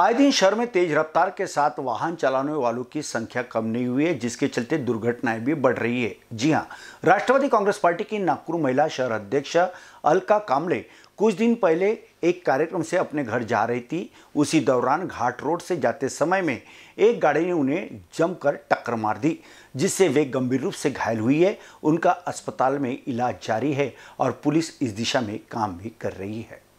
आए दिन शहर में तेज रफ्तार के साथ वाहन चलाने वालों की संख्या कम नहीं हुई है जिसके चलते दुर्घटनाएं भी बढ़ रही है जी हां राष्ट्रवादी कांग्रेस पार्टी की नागपुर महिला शहर अध्यक्ष अलका कामले कुछ दिन पहले एक कार्यक्रम से अपने घर जा रही थी उसी दौरान घाट रोड से जाते समय में एक गाड़ी ने उन्हें जमकर टक्कर मार दी जिससे वे गंभीर रूप से घायल हुई है उनका अस्पताल में इलाज जारी है और पुलिस इस दिशा में काम भी कर रही है